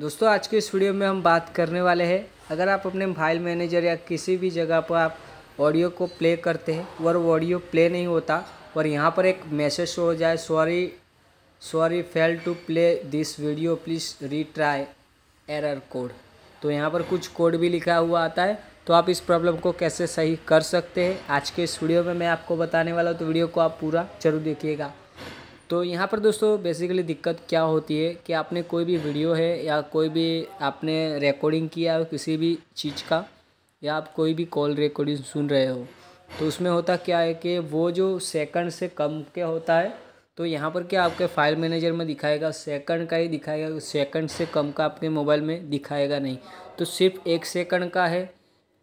दोस्तों आज के इस वीडियो में हम बात करने वाले हैं अगर आप अपने फाइल मैनेजर या किसी भी जगह पर आप ऑडियो को प्ले करते हैं और ऑडियो प्ले नहीं होता और यहाँ पर एक मैसेज शो हो जाए sorry sorry fail to play this video please retry error code तो यहाँ पर कुछ कोड भी लिखा हुआ आता है तो आप इस प्रॉब्लम को कैसे सही कर सकते हैं आज के इस वीडियो में मैं आपको बताने वाला हूँ तो वीडियो को आप पूरा जरूर देखिएगा तो यहाँ पर दोस्तों बेसिकली दिक्कत क्या होती है कि आपने कोई भी वीडियो है या कोई भी आपने रिकॉर्डिंग किया है किसी भी चीज़ का या आप कोई भी कॉल रिकॉर्डिंग सुन रहे हो तो उसमें होता क्या है कि वो जो सेकंड से कम के होता है तो यहाँ पर क्या आपके फाइल मैनेजर में दिखाएगा सेकंड का ही दिखाएगा सेकंड से कम का आपके मोबाइल में दिखाएगा नहीं तो सिर्फ एक सेकंड का है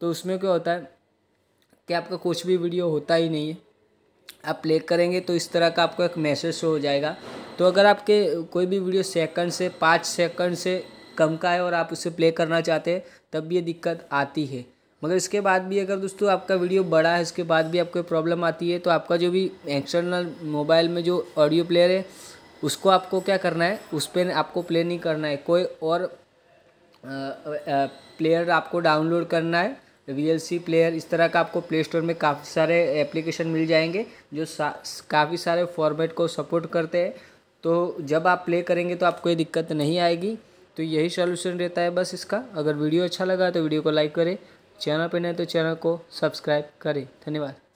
तो उसमें क्या होता है कि आपका कुछ भी वीडियो होता ही नहीं है आप प्ले करेंगे तो इस तरह का आपको एक मैसेज शो हो जाएगा तो अगर आपके कोई भी वीडियो सेकंड से पाँच सेकंड से कम का है और आप उसे प्ले करना चाहते हैं तब भी ये दिक्कत आती है मगर इसके बाद भी अगर दोस्तों आपका वीडियो बड़ा है इसके बाद भी आपको प्रॉब्लम आती है तो आपका जो भी एक्सटर्नल मोबाइल में जो ऑडियो प्लेयर है उसको आपको क्या करना है उस पर आपको प्ले नहीं करना है कोई और आ, आ, प्लेयर आपको डाउनलोड करना है वी प्लेयर इस तरह का आपको प्ले स्टोर में काफ़ी सारे एप्लीकेशन मिल जाएंगे जो सा, काफ़ी सारे फॉर्मेट को सपोर्ट करते हैं तो जब आप प्ले करेंगे तो आपको ये दिक्कत नहीं आएगी तो यही सोल्यूशन रहता है बस इसका अगर वीडियो अच्छा लगा तो वीडियो को लाइक करें चैनल पर नहीं तो चैनल को सब्सक्राइब करें धन्यवाद